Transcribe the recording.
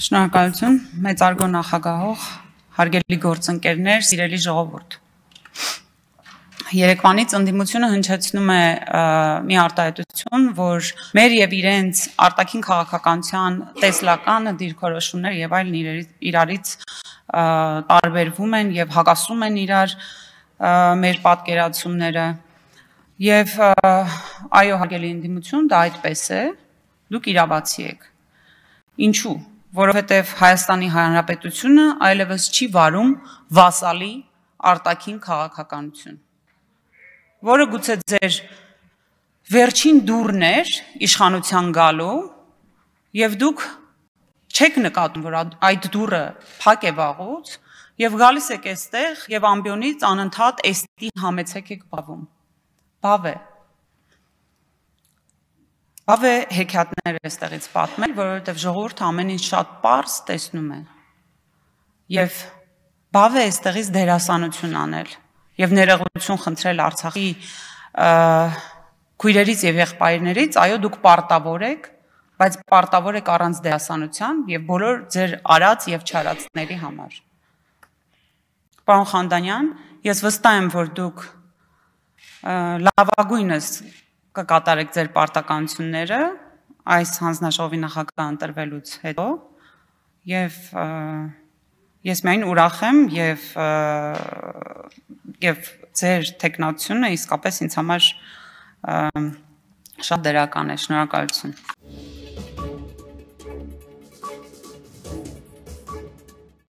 Շնորհակալություն մեծ արգո նախագահող, հարգելի գործընկերներ, սիրելի ժողովուրդ։ Երեկվանից ընդդիմությունը հնչեցնում է մի արտահայտություն, որ մեր եւ իրենց արտաքին քաղաքականության տեսլական դիրքորոշումներ եւ այլն իրարից տարբերվում են եւ հակասում են իրար մեր պատկերացումները։ Եվ այո, հարգելի ընդդիմություն, դա այդպես է։ Դուք իրավացի եք։ Ինչու՞ որովհետև Հայաստանի Հանրապետությունը այլևս չի վարում վասալի արտաքին քաղաքականություն, որը գուցե ձեր վերջին դուրն էր իշխանության գալու եւ դուք չեք նկատում, որ այդ դուրը փակ է վաղուց եւ գալիս եք այստեղ եւ ամբյոնից անընդհատ էստի համեցեք եք բավում։ Բավ է։ բավ Լավ է հեքիաթները այստեղից պատմել, որովհետև ժողովուրդը ամեն ինչ շատ པարս տեսնում է։ Եվ բավ է այստեղից դերասանություն անել եւ ներողություն խնդրել Արցախի քույրերից եւ եղբայրներից, այո, դուք պարտավոր եք, բայց պարտավոր եք առանց դերասանության եւ բոլոր ձեր արած եւ չարածների համար։ Պարոն Խանդանյան, ես վստահ եմ, որ դուք լավագույնս կկատարեք ձեր պարտականությունները այս հանձնաշովի նախագահ ընտրվելուց հետո եւ ես միայն ուրախ եմ եւ եւ ձեր տեխնացիոնը իսկապես ինձ համար շատ դրական է շնորհակալություն